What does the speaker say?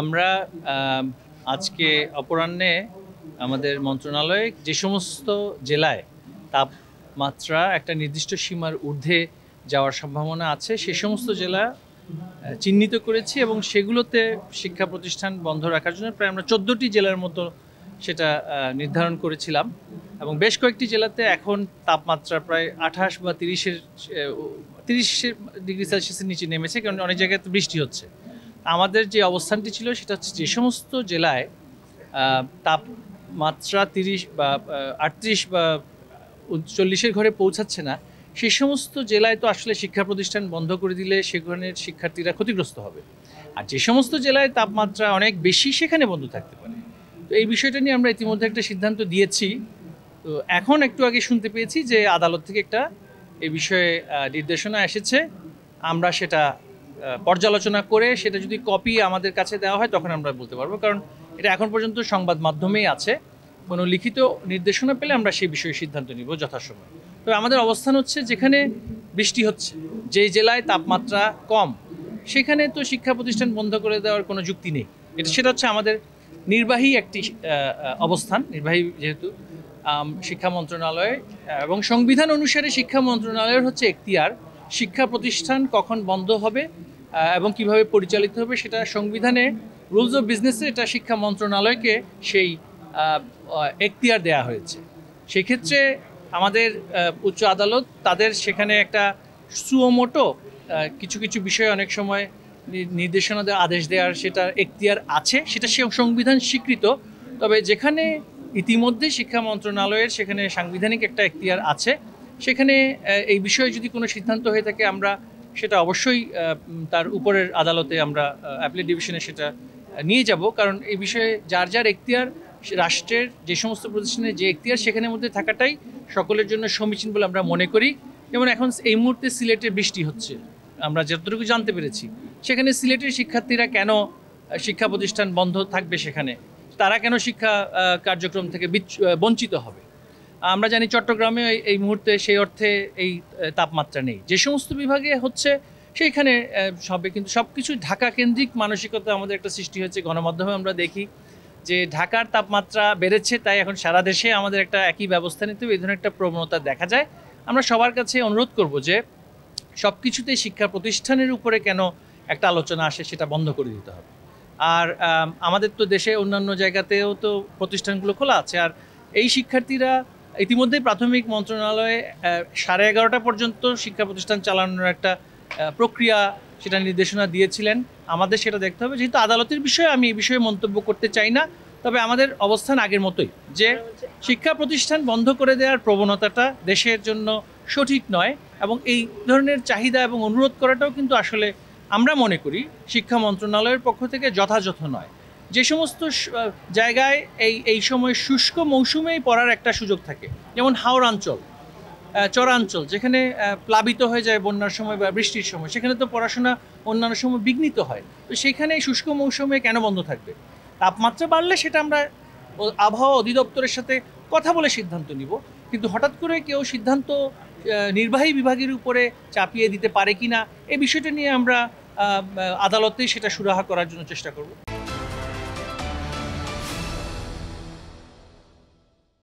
আমরা আজকে অপরাহ্নে আমাদের মন্ত্রণালয়ে যে সমস্ত জেলায় তাপমাত্রা একটা নির্দিষ্ট সীমার ঊর্ধ্বে যাওয়ার সম্ভাবনা আছে সে সমস্ত জেলা চিহ্নিত করেছি এবং সেগুলোতে শিক্ষা প্রতিষ্ঠান বন্ধ রাখার জন্য প্রায় আমরা চোদ্দোটি জেলার মতো সেটা নির্ধারণ করেছিলাম এবং বেশ কয়েকটি জেলাতে এখন তাপমাত্রা প্রায় আঠাশ বা তিরিশের তিরিশের ডিগ্রি সেলসিয়াসের নিচে নেমেছে কারণ অনেক জায়গায় বৃষ্টি হচ্ছে আমাদের যে অবস্থানটি ছিল সেটা হচ্ছে যে সমস্ত জেলায় তাপমাত্রা তিরিশ বা আটত্রিশ বা চল্লিশের ঘরে পৌঁছাচ্ছে না সেই সমস্ত জেলায় তো আসলে শিক্ষা প্রতিষ্ঠান বন্ধ করে দিলে সেখানে শিক্ষার্থীরা ক্ষতিগ্রস্ত হবে আর যে সমস্ত জেলায় তাপমাত্রা অনেক বেশি সেখানে বন্ধ থাকতে পারে তো এই বিষয়টা নিয়ে আমরা ইতিমধ্যে একটা সিদ্ধান্ত দিয়েছি তো এখন একটু আগে শুনতে পেয়েছি যে আদালত থেকে একটা এ বিষয়ে নির্দেশনা এসেছে আমরা সেটা পর্যালোচনা করে সেটা যদি কপি আমাদের কাছে দেওয়া হয় তখন আমরা বলতে পারবো কারণ এটা এখন পর্যন্ত সংবাদ মাধ্যমেই আছে কোনো লিখিত নির্দেশনা পেলে আমরা সেই বিষয়ে সিদ্ধান্ত নিব যথাসময় তবে আমাদের অবস্থান হচ্ছে যেখানে বৃষ্টি হচ্ছে যে জেলায় তাপমাত্রা কম সেখানে তো শিক্ষা প্রতিষ্ঠান বন্ধ করে দেওয়ার কোনো যুক্তি নেই এটা সেটা হচ্ছে আমাদের নির্বাহী একটি অবস্থান নির্বাহী যেহেতু শিক্ষা মন্ত্রণালয় এবং সংবিধান অনুসারে শিক্ষা মন্ত্রণালয়ের হচ্ছে এখতিয়ার শিক্ষা প্রতিষ্ঠান কখন বন্ধ হবে এবং কিভাবে পরিচালিত হবে সেটা সংবিধানে রুলস অফ বিজনেসে এটা শিক্ষা মন্ত্রণালয়কে সেই এখতিয়ার দেয়া হয়েছে সেক্ষেত্রে আমাদের উচ্চ আদালত তাদের সেখানে একটা সুমোটো কিছু কিছু বিষয়ে অনেক সময় নির্দেশনা দেওয়া আদেশ দেওয়ার সেটার এখতিয়ার আছে সেটা সে সংবিধান স্বীকৃত তবে যেখানে ইতিমধ্যে শিক্ষা মন্ত্রণালয়ের সেখানে সাংবিধানিক একটা এখতিয়ার আছে সেখানে এই বিষয়ে যদি কোনো সিদ্ধান্ত হয়ে থাকে আমরা সেটা অবশ্যই তার উপরের আদালতে আমরা অ্যাপেলেট ডিভিশনে সেটা নিয়ে যাব কারণ এই বিষয়ে যার যার এখতিয়ার রাষ্ট্রের যে সমস্ত প্রতিষ্ঠানের যে এখতিয়ার সেখানের মধ্যে থাকাটাই সকলের জন্য সমীচীন বলে আমরা মনে করি যেমন এখন এই মুহূর্তে সিলেটে বৃষ্টি হচ্ছে আমরা যতটুকু জানতে পেরেছি সেখানে সিলেটের শিক্ষার্থীরা কেন শিক্ষা প্রতিষ্ঠান বন্ধ থাকবে সেখানে তারা কেন শিক্ষা কার্যক্রম থেকে বঞ্চিত হবে আমরা জানি চট্টগ্রামে এই মুহূর্তে সেই অর্থে এই তাপমাত্রা নেই যে সমস্ত বিভাগে হচ্ছে সেইখানে সবে কিন্তু সব কিছু ঢাকা কেন্দ্রিক মানসিকতা আমাদের একটা সৃষ্টি হয়েছে গণমাধ্যমে আমরা দেখি যে ঢাকার তাপমাত্রা বেড়েছে তাই এখন সারা দেশে আমাদের একটা একই ব্যবস্থা নিতে এই ধরনের একটা প্রবণতা দেখা যায় আমরা সবার কাছে অনুরোধ করব যে সব কিছুতেই শিক্ষা প্রতিষ্ঠানের উপরে কেন একটা আলোচনা আসে সেটা বন্ধ করে দিতে হবে আর আমাদের তো দেশে অন্যান্য জায়গাতেও তো প্রতিষ্ঠানগুলো খোলা আছে আর এই শিক্ষার্থীরা ইতিমধ্যে প্রাথমিক মন্ত্রণালয়ে সাড়ে এগারোটা পর্যন্ত শিক্ষা প্রতিষ্ঠান চালানোর একটা প্রক্রিয়া সেটা নির্দেশনা দিয়েছিলেন আমাদের সেটা দেখতে হবে যেহেতু আদালতের বিষয়ে আমি এই বিষয়ে মন্তব্য করতে চাই না তবে আমাদের অবস্থান আগের মতোই যে শিক্ষা প্রতিষ্ঠান বন্ধ করে দেওয়ার প্রবণতাটা দেশের জন্য সঠিক নয় এবং এই ধরনের চাহিদা এবং অনুরোধ করাটাও কিন্তু আসলে আমরা মনে করি শিক্ষা মন্ত্রণালয়ের পক্ষ থেকে যথাযথ নয় যে সমস্ত জায়গায় এই এই সময় শুষ্ক মৌসুমেই পড়ার একটা সুযোগ থাকে যেমন হাওড়াঞ্চল চরাঞ্চল যেখানে প্লাবিত হয়ে যায় বন্যার সময় বা বৃষ্টির সময় সেখানে তো পড়াশোনা অন্যান্য সময় বিঘ্নিত হয় তো সেখানে শুষ্ক মৌসুমে কেন বন্ধ থাকবে তাপমাত্রা বাড়লে সেটা আমরা আবহাওয়া অধিদপ্তরের সাথে কথা বলে সিদ্ধান্ত নিব কিন্তু হঠাৎ করে কেউ সিদ্ধান্ত নির্বাহী বিভাগের উপরে চাপিয়ে দিতে পারে কি না এই বিষয়টা নিয়ে আমরা আদালতে সেটা সুরাহা করার জন্য চেষ্টা করব